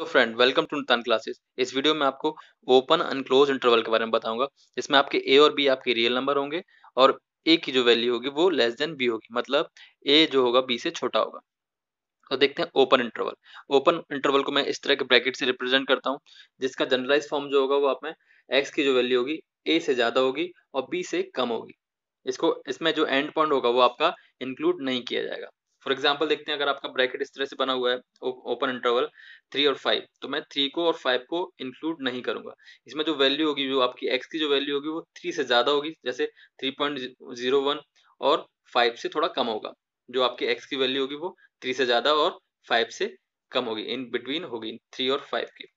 hello friend welcome to Natan classes इस video में आपको ओपन एंड क्लोज इंटरवल के बारे में बताऊंगा इसमें आपके ए और बी आपके रियल नंबर होंगे और ए की जो वैल्यू होगी वो लेस देन बी होगी मतलब ए जो होगा बी से छोटा होगा तो देखते हैं ओपन इंटरवल ओपन इंटरवल को मैं इस तरह के ब्रैकेट से रिप्रेजेंट करता हूँ जिसका जनरलाइज फॉर्म जो होगा वो आप में एक्स की जो वैल्यू होगी ए से ज़्यादा होगी और बी से कम होगी इसको इसमें जो एंड पॉइंट होगा वो आपका इंक्लूड नहीं किया जाएगा फॉर एग्जाम्पल देखते हैं अगर आपका ब्रैकेट इस तरह से बना हुआ है ओपन इंटरवल थ्री और फाइव तो मैं थ्री को और फाइव को इंक्लूड नहीं करूंगा इसमें जो वैल्यू होगी जो आपकी एक्स की जो वैल्यू होगी वो थ्री से ज्यादा होगी जैसे थ्री पॉइंट जीरो वन और फाइव से थोड़ा कम होगा जो आपकी एक्स की वैल्यू होगी वो थ्री से ज्यादा और फाइव से कम होगी इन बिटवीन होगी थ्री और फाइव की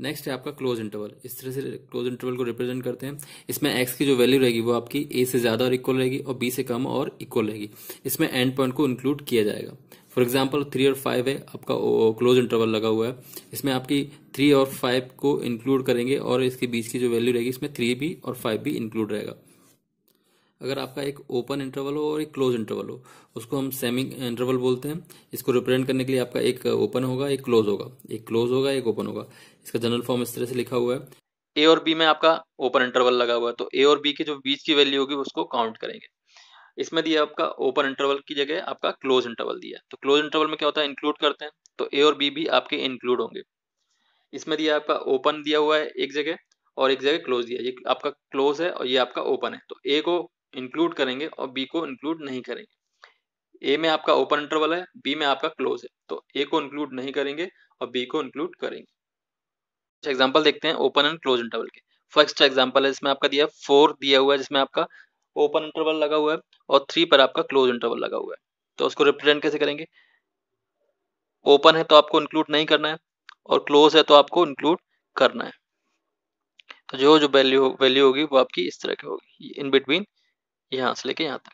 नेक्स्ट है आपका क्लोज इंटरवल इस तरह से क्लोज इंटरवल को रिप्रेजेंट करते हैं इसमें एक्स की जो वैल्यू रहेगी वो आपकी ए से ज्यादा और इक्वल रहेगी और बी से कम और इक्वल रहेगी इसमें एंड पॉइंट को इंक्लूड किया जाएगा फॉर एग्जाम्पल थ्री और फाइव है आपका क्लोज इंटरवल लगा हुआ है इसमें आपकी थ्री और फाइव को इंक्लूड करेंगे और इसके बीच की जो वैल्यू रहेगी इसमें थ्री भी और फाइव भी इंक्लूड रहेगा अगर आपका एक ओपन इंटरवल हो और एक क्लोज इंटरवल हो उसको हम सेमी इंटरवल बोलते हैं इसको रिप्रेजेंट करने के लिए आपका एक ओपन होगा एक क्लोज होगा एक क्लोज होगा एक ओपन होगा इसका जनरल फॉर्म इस तरह से लिखा हुआ है ए और बी में आपका ओपन इंटरवल लगा हुआ है तो ए और बी के जो बीच की वैल्यू होगी उसको काउंट करेंगे इसमें दिया आपका ओपन इंटरवल की जगह आपका क्लोज इंटरवल दिया तो क्लोज इंटरवल में क्या होता है इंक्लूड करते हैं तो ए और बी भी आपके इंक्लूड होंगे इसमें दिया आपका ओपन दिया हुआ है एक जगह और एक जगह क्लोज दिया ये आपका क्लोज है और ये आपका ओपन है तो ए को इंक्लूड करेंगे और बी को इंक्लूड नहीं करेंगे ए में आपका ओपन इंटरवल है बी में आपका क्लोज है तो ए को इंक्लूड नहीं करेंगे और बी को इंक्लूड करेंगे एग्जाम्पल अच्छा, देखते हैं ओपन एंड क्लोज इंटरवल के फर्स्ट एग्जाम्पल है जिसमें आपका दिया फोर दिया हुआ है जिसमें आपका ओपन इंटरवल लगा हुआ है और थ्री पर आपका क्लोज इंटरवल लगा हुआ है तो उसको रिप्रेजेंट कैसे करेंगे ओपन है तो आपको इंक्लूड नहीं करना है और क्लोज है तो आपको इंक्लूड करना है तो जो जो वैल्यू वैल्यू होगी वो आपकी इस तरह की होगी इन बिटवीन यहां से लेके यहां तक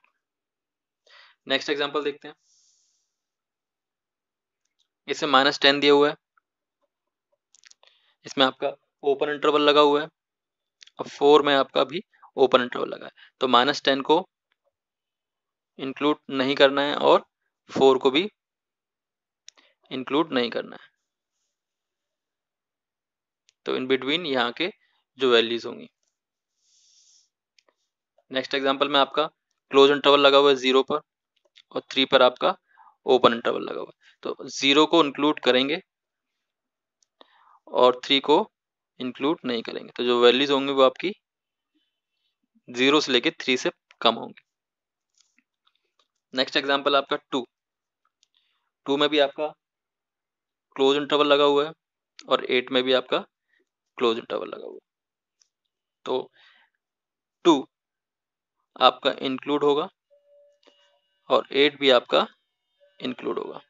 नेक्स्ट एग्जाम्पल देखते हैं इसे माइनस टेन दिया हुआ है इसमें आपका ओपन इंटरवल लगा हुआ है और फोर में आपका भी ओपन इंटरवल लगा है तो माइनस टेन को इंक्लूड नहीं करना है और फोर को भी इंक्लूड नहीं करना है तो इन बिटवीन यहाँ के जो वैल्यूज होंगी नेक्स्ट एग्जाम्पल में आपका क्लोज इंटरवल लगा हुआ है जीरो पर और थ्री पर आपका ओपन इंटरवल लगा हुआ है तो जीरो को इंक्लूड करेंगे और थ्री को इंक्लूड नहीं करेंगे तो जो वैल्यूज होंगी वो आपकी जीरो से लेके थ्री से कम होंगे नेक्स्ट एग्जाम्पल आपका टू टू में भी आपका क्लोज इंटरवल लगा हुआ है और एट में भी आपका क्लोज इंटरवल लगा हुआ है तो टू आपका इंक्लूड होगा और एट भी आपका इंक्लूड होगा